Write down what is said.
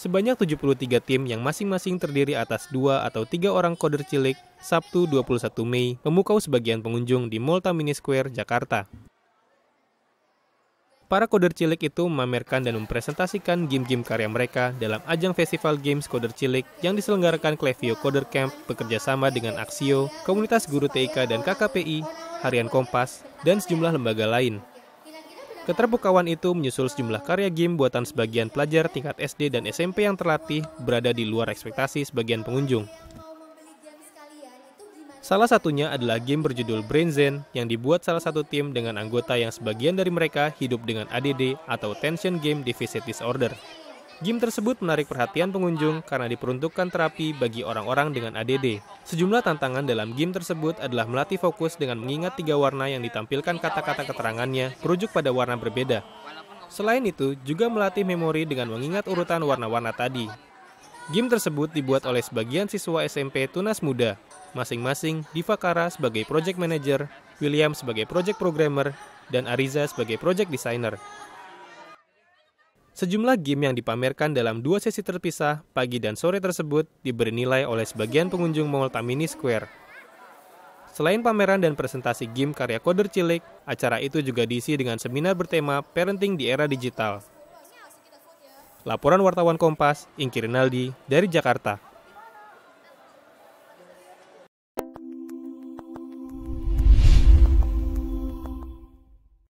sebanyak 73 tim yang masing-masing terdiri atas dua atau tiga orang koder cilik Sabtu 21 Mei memukau sebagian pengunjung di Malta Mini Square, Jakarta. Para koder cilik itu memamerkan dan mempresentasikan game-game karya mereka dalam ajang festival games koder cilik yang diselenggarakan Clevio Koder Camp bekerjasama dengan Axio, Komunitas Guru TIK dan KKPI, Harian Kompas, dan sejumlah lembaga lain. Keterbukaan itu menyusul sejumlah karya game buatan sebagian pelajar tingkat SD dan SMP yang terlatih berada di luar ekspektasi sebagian pengunjung. Salah satunya adalah game berjudul Brain Zen yang dibuat salah satu tim dengan anggota yang sebagian dari mereka hidup dengan ADD atau Tension Game Deficit Disorder. Gym tersebut menarik perhatian pengunjung karena diperuntukkan terapi bagi orang-orang dengan ADD. Sejumlah tantangan dalam game tersebut adalah melatih fokus dengan mengingat tiga warna yang ditampilkan kata-kata keterangannya merujuk pada warna berbeda. Selain itu, juga melatih memori dengan mengingat urutan warna-warna tadi. Game tersebut dibuat oleh sebagian siswa SMP Tunas Muda, masing-masing Diva Kara sebagai project manager, William sebagai project programmer, dan Ariza sebagai project designer. Sejumlah game yang dipamerkan dalam dua sesi terpisah, pagi dan sore tersebut, diberi nilai oleh sebagian pengunjung Mall Tamini Square. Selain pameran dan presentasi game karya koder cilik, acara itu juga diisi dengan seminar bertema Parenting di Era Digital. Laporan Wartawan Kompas, Ingki Rinaldi, dari Jakarta.